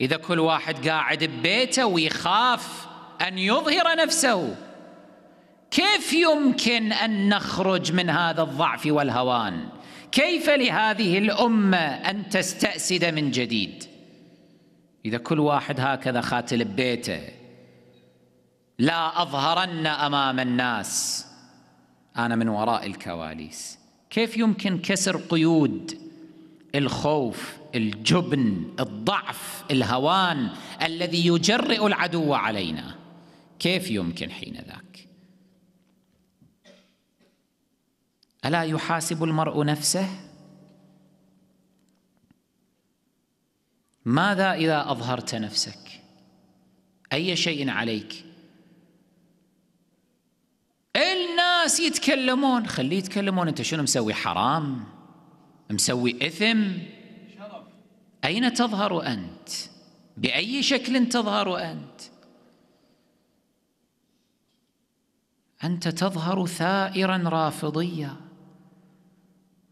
إذا كل واحد قاعد ببيته ويخاف أن يظهر نفسه كيف يمكن أن نخرج من هذا الضعف والهوان كيف لهذه الأمة أن تستأسد من جديد إذا كل واحد هكذا خاتل ببيته لا أظهرن أمام الناس أنا من وراء الكواليس كيف يمكن كسر قيود الخوف الجبن الضعف الهوان الذي يجرئ العدو علينا كيف يمكن حين ذاك الا يحاسب المرء نفسه ماذا اذا اظهرت نفسك اي شيء عليك الناس يتكلمون خليه يتكلمون انت شنو مسوي حرام مسوي إثم أين تظهر أنت؟ بأي شكل تظهر أنت؟ أنت تظهر ثائرا رافضيا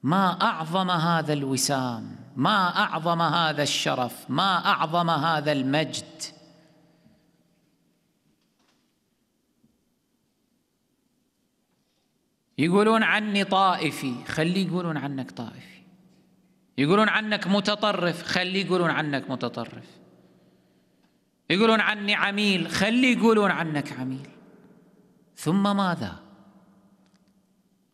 ما أعظم هذا الوسام ما أعظم هذا الشرف ما أعظم هذا المجد يقولون عني طائفي خلي يقولون عنك طائفي يقولون عنك متطرف خليه يقولون عنك متطرف يقولون عني عميل خليه يقولون عنك عميل ثم ماذا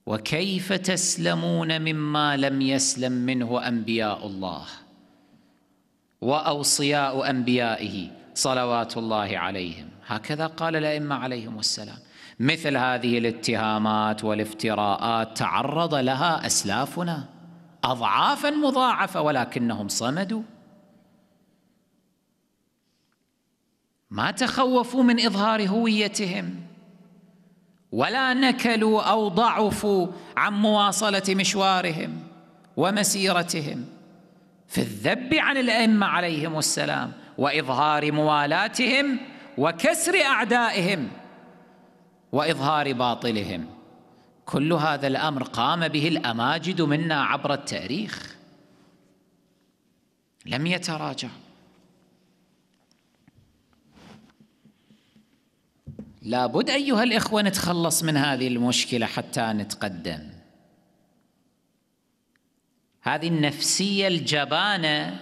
وكيف تسلمون مما لم يسلم منه انبياء الله واوصياء انبيائه صلوات الله عليهم هكذا قال الائمه عليهم السلام مثل هذه الاتهامات والافتراءات تعرض لها اسلافنا أضعافا مضاعفة ولكنهم صمدوا ما تخوفوا من إظهار هويتهم ولا نكلوا أو ضعفوا عن مواصلة مشوارهم ومسيرتهم في الذب عن الأئمة عليهم السلام وإظهار موالاتهم وكسر أعدائهم وإظهار باطلهم كل هذا الامر قام به الاماجد منا عبر التاريخ لم يتراجع لابد ايها الاخوه نتخلص من هذه المشكله حتى نتقدم هذه النفسيه الجبانه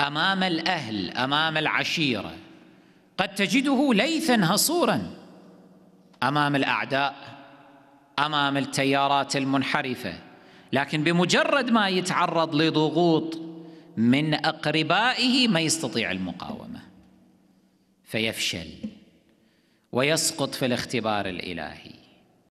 امام الاهل امام العشيره قد تجده ليثا هصورا امام الاعداء امام التيارات المنحرفه لكن بمجرد ما يتعرض لضغوط من اقربائه ما يستطيع المقاومه فيفشل ويسقط في الاختبار الالهي